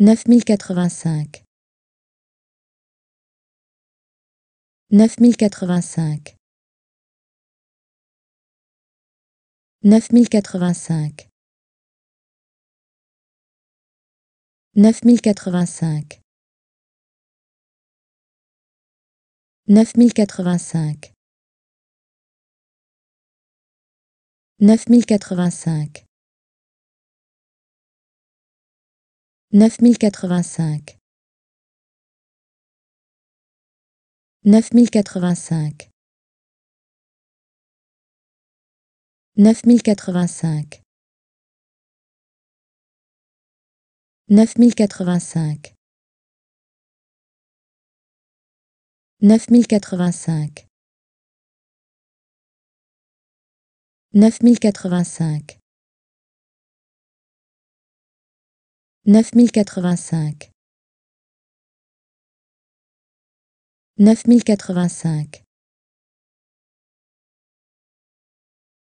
9085 9085 9085 9085 9085 9085 9085 9085 9085 9085 9085 9085 Neuf mille quatre-vingt-cinq, neuf mille quatre-vingt-cinq.